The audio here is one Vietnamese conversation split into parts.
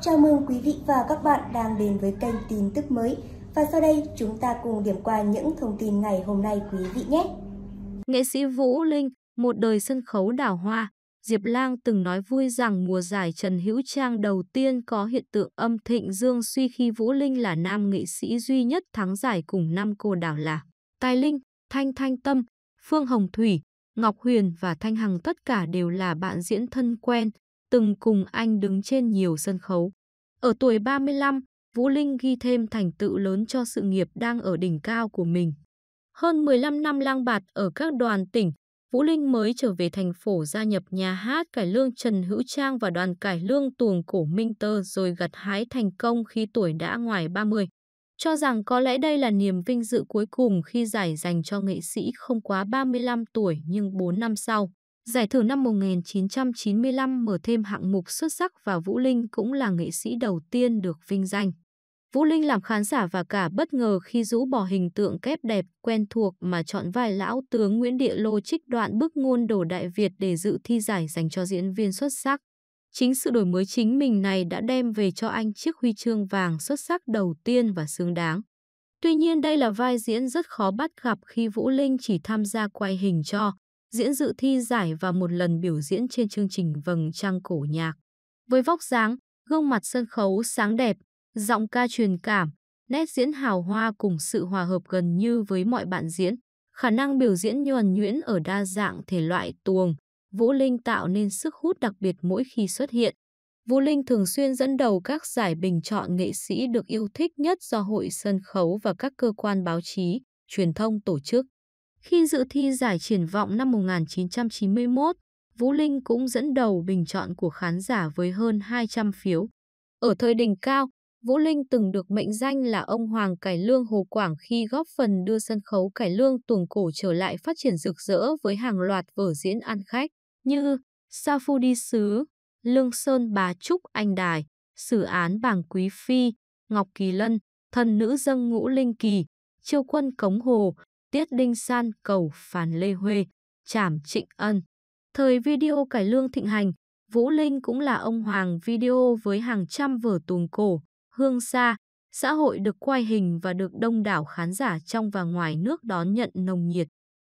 Chào mừng quý vị và các bạn đang đến với kênh tin tức mới. Và sau đây chúng ta cùng điểm qua những thông tin ngày hôm nay quý vị nhé. Nghệ sĩ Vũ Linh, một đời sân khấu đảo hoa, Diệp Lang từng nói vui rằng mùa giải Trần Hữu Trang đầu tiên có hiện tượng âm thịnh dương suy khi Vũ Linh là nam nghệ sĩ duy nhất thắng giải cùng năm cô đảo là Tài Linh, Thanh Thanh Tâm, Phương Hồng Thủy, Ngọc Huyền và Thanh Hằng tất cả đều là bạn diễn thân quen, từng cùng anh đứng trên nhiều sân khấu. Ở tuổi 35, Vũ Linh ghi thêm thành tựu lớn cho sự nghiệp đang ở đỉnh cao của mình. Hơn 15 năm lang bạt ở các đoàn tỉnh, Vũ Linh mới trở về thành phố gia nhập nhà hát cải lương Trần Hữu Trang và đoàn cải lương tuồng cổ Minh Tơ rồi gặt hái thành công khi tuổi đã ngoài 30. Cho rằng có lẽ đây là niềm vinh dự cuối cùng khi giải dành cho nghệ sĩ không quá 35 tuổi nhưng 4 năm sau. Giải thưởng năm 1995 mở thêm hạng mục xuất sắc và Vũ Linh cũng là nghệ sĩ đầu tiên được vinh danh. Vũ Linh làm khán giả và cả bất ngờ khi rũ bỏ hình tượng kép đẹp quen thuộc mà chọn vai lão tướng Nguyễn Địa Lô trích đoạn bức ngôn đồ Đại Việt để dự thi giải dành cho diễn viên xuất sắc. Chính sự đổi mới chính mình này đã đem về cho anh chiếc huy chương vàng xuất sắc đầu tiên và xứng đáng. Tuy nhiên đây là vai diễn rất khó bắt gặp khi Vũ Linh chỉ tham gia quay hình cho, diễn dự thi giải và một lần biểu diễn trên chương trình Vầng Trăng Cổ Nhạc. Với vóc dáng, gương mặt sân khấu sáng đẹp, giọng ca truyền cảm, nét diễn hào hoa cùng sự hòa hợp gần như với mọi bạn diễn, khả năng biểu diễn nhuần nhuyễn ở đa dạng thể loại tuồng, Vũ Linh tạo nên sức hút đặc biệt mỗi khi xuất hiện. Vũ Linh thường xuyên dẫn đầu các giải bình chọn nghệ sĩ được yêu thích nhất do hội sân khấu và các cơ quan báo chí, truyền thông tổ chức. Khi dự thi giải triển vọng năm 1991, Vũ Linh cũng dẫn đầu bình chọn của khán giả với hơn 200 phiếu. Ở thời đỉnh cao, Vũ Linh từng được mệnh danh là ông Hoàng Cải Lương Hồ Quảng khi góp phần đưa sân khấu Cải Lương tuồng cổ trở lại phát triển rực rỡ với hàng loạt vở diễn ăn khách như Sa Phu Đi Sứ, Lương Sơn Bà Trúc Anh Đài, Sử Án Bàng Quý Phi, Ngọc Kỳ Lân, Thần Nữ Dâng Ngũ Linh Kỳ, Chiêu Quân Cống Hồ, Tiết Đinh San cầu Phàn Lê Huê, Trảm Trịnh Ân. Thời video cải lương thịnh hành, Vũ Linh cũng là ông hoàng video với hàng trăm vở tuồng cổ, hương xa, xã hội được quay hình và được đông đảo khán giả trong và ngoài nước đón nhận nồng nhiệt.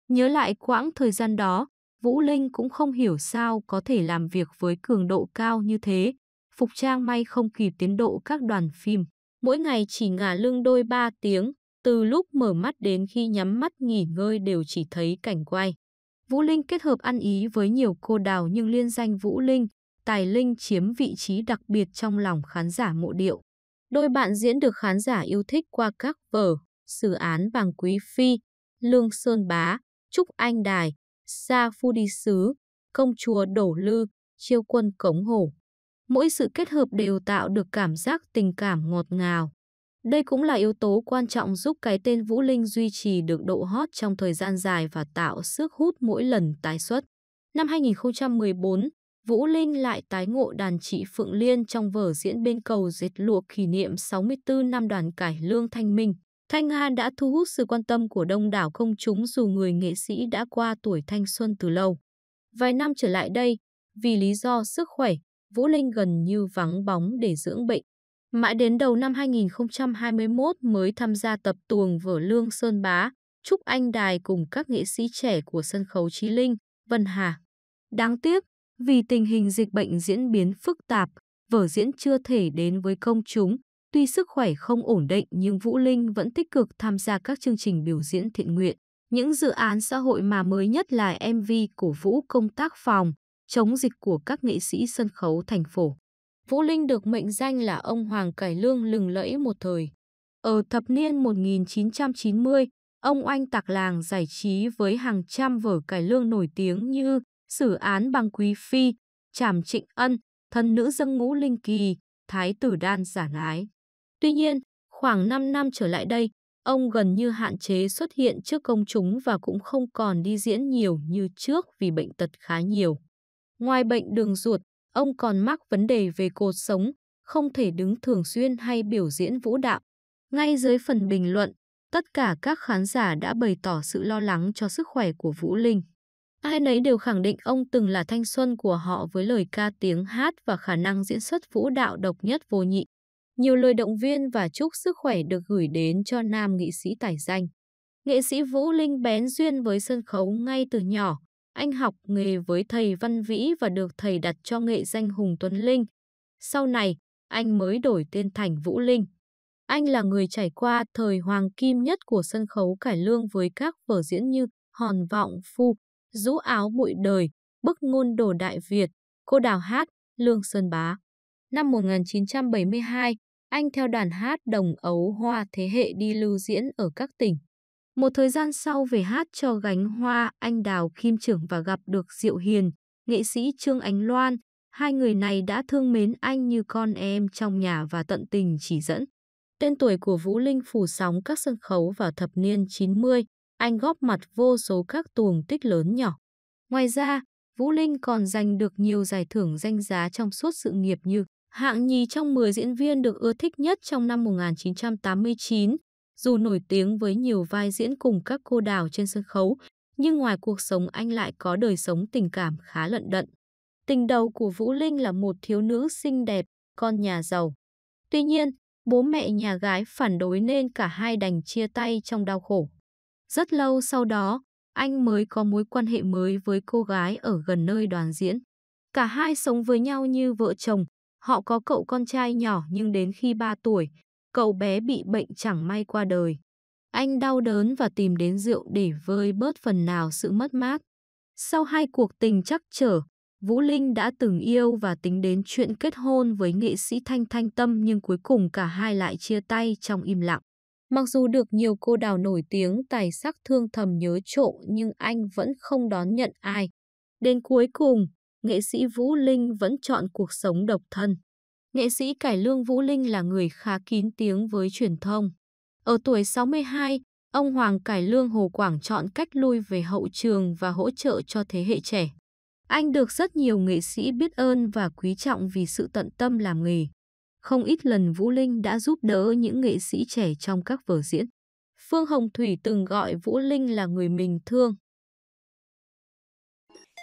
Nhớ lại quãng thời gian đó, Vũ Linh cũng không hiểu sao có thể làm việc với cường độ cao như thế. Phục trang may không kịp tiến độ các đoàn phim. Mỗi ngày chỉ ngả lưng đôi 3 tiếng, từ lúc mở mắt đến khi nhắm mắt nghỉ ngơi đều chỉ thấy cảnh quay. Vũ Linh kết hợp ăn ý với nhiều cô đào nhưng liên danh Vũ Linh, Tài Linh chiếm vị trí đặc biệt trong lòng khán giả mộ điệu. Đôi bạn diễn được khán giả yêu thích qua các vở Sử án bằng Quý Phi, Lương Sơn Bá, Trúc Anh Đài, Sa Phu Đi Sứ, Công Chúa Đổ Lư, Chiêu Quân Cống Hổ. Mỗi sự kết hợp đều tạo được cảm giác tình cảm ngọt ngào, đây cũng là yếu tố quan trọng giúp cái tên Vũ Linh duy trì được độ hot trong thời gian dài và tạo sức hút mỗi lần tái xuất. Năm 2014, Vũ Linh lại tái ngộ đàn chị Phượng Liên trong vở diễn bên cầu dệt lụa kỷ niệm 64 năm đoàn cải lương Thanh Minh. Thanh Hàn đã thu hút sự quan tâm của đông đảo công chúng dù người nghệ sĩ đã qua tuổi thanh xuân từ lâu. Vài năm trở lại đây, vì lý do sức khỏe, Vũ Linh gần như vắng bóng để dưỡng bệnh. Mãi đến đầu năm 2021 mới tham gia tập tuồng vở Lương Sơn Bá, Trúc Anh Đài cùng các nghệ sĩ trẻ của sân khấu Trí Linh, Vân Hà. Đáng tiếc, vì tình hình dịch bệnh diễn biến phức tạp, vở diễn chưa thể đến với công chúng. Tuy sức khỏe không ổn định nhưng Vũ Linh vẫn tích cực tham gia các chương trình biểu diễn thiện nguyện. Những dự án xã hội mà mới nhất là MV cổ vũ công tác phòng, chống dịch của các nghệ sĩ sân khấu thành phố. Vũ Linh được mệnh danh là ông Hoàng Cải Lương lừng lẫy một thời. Ở thập niên 1990, ông oanh tạc làng giải trí với hàng trăm vở cải lương nổi tiếng như Sử án bằng Quý Phi, Trảm Trịnh Ân, Thân Nữ Dâng Ngũ Linh Kỳ, Thái Tử Đan Giả Ái. Tuy nhiên, khoảng 5 năm trở lại đây, ông gần như hạn chế xuất hiện trước công chúng và cũng không còn đi diễn nhiều như trước vì bệnh tật khá nhiều. Ngoài bệnh đường ruột, Ông còn mắc vấn đề về cột sống, không thể đứng thường xuyên hay biểu diễn vũ đạo. Ngay dưới phần bình luận, tất cả các khán giả đã bày tỏ sự lo lắng cho sức khỏe của Vũ Linh. Ai nấy đều khẳng định ông từng là thanh xuân của họ với lời ca tiếng hát và khả năng diễn xuất vũ đạo độc nhất vô nhị. Nhiều lời động viên và chúc sức khỏe được gửi đến cho nam nghị sĩ tài danh. Nghệ sĩ Vũ Linh bén duyên với sân khấu ngay từ nhỏ, anh học nghề với thầy Văn Vĩ và được thầy đặt cho nghệ danh Hùng Tuấn Linh. Sau này, anh mới đổi tên thành Vũ Linh. Anh là người trải qua thời hoàng kim nhất của sân khấu cải lương với các vở diễn như Hòn Vọng Phu, Rũ Áo Bụi Đời, Bức Ngôn Đồ Đại Việt, Cô Đào Hát, Lương Sơn Bá. Năm 1972, anh theo đoàn hát Đồng Ấu Hoa thế hệ đi lưu diễn ở các tỉnh một thời gian sau về hát cho gánh hoa anh Đào Kim Trưởng và gặp được Diệu Hiền, nghệ sĩ Trương Ánh Loan. Hai người này đã thương mến anh như con em trong nhà và tận tình chỉ dẫn. Tên tuổi của Vũ Linh phủ sóng các sân khấu vào thập niên 90, anh góp mặt vô số các tuồng tích lớn nhỏ. Ngoài ra, Vũ Linh còn giành được nhiều giải thưởng danh giá trong suốt sự nghiệp như hạng nhì trong 10 diễn viên được ưa thích nhất trong năm 1989, dù nổi tiếng với nhiều vai diễn cùng các cô đào trên sân khấu, nhưng ngoài cuộc sống anh lại có đời sống tình cảm khá lận đận. Tình đầu của Vũ Linh là một thiếu nữ xinh đẹp, con nhà giàu. Tuy nhiên, bố mẹ nhà gái phản đối nên cả hai đành chia tay trong đau khổ. Rất lâu sau đó, anh mới có mối quan hệ mới với cô gái ở gần nơi đoàn diễn. Cả hai sống với nhau như vợ chồng, họ có cậu con trai nhỏ nhưng đến khi 3 tuổi, cậu bé bị bệnh chẳng may qua đời. Anh đau đớn và tìm đến rượu để vơi bớt phần nào sự mất mát. Sau hai cuộc tình chắc trở, Vũ Linh đã từng yêu và tính đến chuyện kết hôn với nghệ sĩ Thanh Thanh Tâm nhưng cuối cùng cả hai lại chia tay trong im lặng. Mặc dù được nhiều cô đào nổi tiếng tài sắc thương thầm nhớ trộm nhưng anh vẫn không đón nhận ai. Đến cuối cùng, nghệ sĩ Vũ Linh vẫn chọn cuộc sống độc thân nghệ sĩ cải lương Vũ Linh là người khá kín tiếng với truyền thông. Ở tuổi 62, ông Hoàng Cải Lương Hồ Quảng chọn cách lui về hậu trường và hỗ trợ cho thế hệ trẻ. Anh được rất nhiều nghệ sĩ biết ơn và quý trọng vì sự tận tâm làm nghề. Không ít lần Vũ Linh đã giúp đỡ những nghệ sĩ trẻ trong các vở diễn. Phương Hồng Thủy từng gọi Vũ Linh là người mình thương.